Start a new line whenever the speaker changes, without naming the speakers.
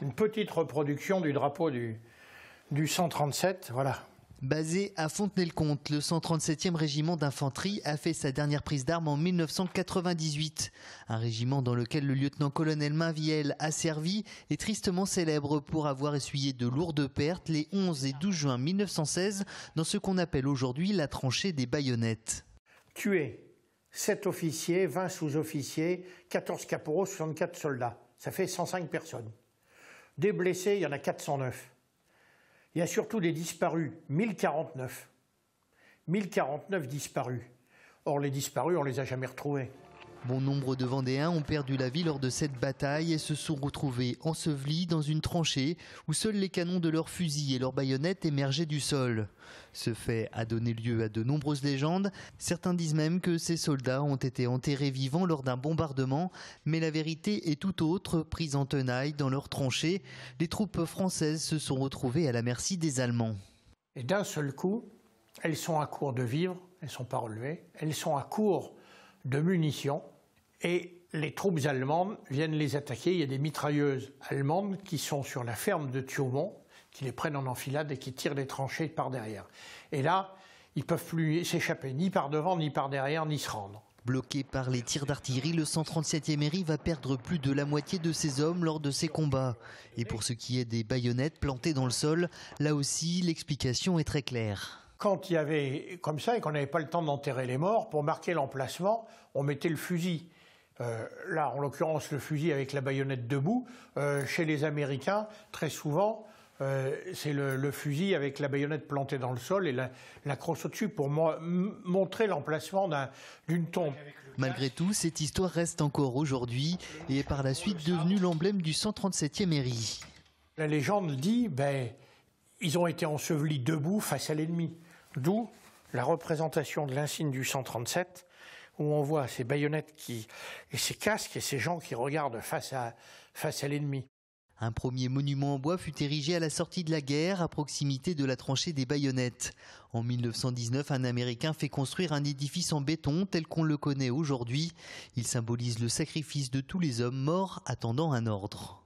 une petite reproduction du drapeau du,
du 137. Voilà. Basé à Fontenay-le-Comte, le 137e régiment d'infanterie a fait sa dernière prise d'armes en 1998. Un régiment dans lequel le lieutenant-colonel Mainviel a servi est tristement célèbre pour avoir essuyé de lourdes pertes les 11 et 12 juin 1916 dans ce qu'on appelle aujourd'hui la tranchée des baïonnettes. Tuer 7
officiers, 20 sous-officiers, 14 caporaux, 64 soldats. Ça fait 105 personnes. Des blessés, il y en a 409. Il y a surtout des disparus,
1049. 1049 disparus. Or, les disparus, on ne les a jamais retrouvés. Bon nombre de Vendéens ont perdu la vie lors de cette bataille et se sont retrouvés ensevelis dans une tranchée où seuls les canons de leurs fusils et leurs baïonnettes émergeaient du sol. Ce fait a donné lieu à de nombreuses légendes. Certains disent même que ces soldats ont été enterrés vivants lors d'un bombardement, mais la vérité est tout autre, prise en tenaille dans leur tranchées. Les troupes françaises se sont retrouvées à la merci des Allemands. Et d'un seul coup, elles sont à court de vivre, elles sont pas relevées, elles sont à court de
munitions et les troupes allemandes viennent les attaquer. Il y a des mitrailleuses allemandes qui sont sur la ferme de turmont qui les prennent en enfilade et qui tirent les tranchées par derrière.
Et là, ils ne peuvent plus s'échapper, ni par devant, ni par derrière, ni se rendre. Bloqué par les tirs d'artillerie, le 137e RI va perdre plus de la moitié de ses hommes lors de ces combats. Et pour ce qui est des baïonnettes plantées dans le sol, là aussi, l'explication est très claire
quand il y avait comme ça et qu'on n'avait pas le temps d'enterrer les morts, pour marquer l'emplacement, on mettait le fusil. Euh, là, en l'occurrence, le fusil avec la baïonnette debout. Euh, chez les Américains, très souvent, euh, c'est le, fusil avec la baïonnette plantée dans le
sol et la, la crosse au-dessus pour montrer l'emplacement d'une tombe. Malgré tout, cette histoire reste encore aujourd'hui et est par la suite devenue l'emblème du 137e RI. La légende dit, ben, ils ont été ensevelis debout face à
l'ennemi. D'où la représentation de l'insigne du 137, où on voit ces
baïonnettes qui, et ces casques et ces gens qui regardent face à, face à l'ennemi. Un premier monument en bois fut érigé à la sortie de la guerre, à proximité de la tranchée des baïonnettes. En 1919, un Américain fait construire un édifice en béton tel qu'on le connaît aujourd'hui. Il symbolise le sacrifice de tous les hommes morts attendant un ordre.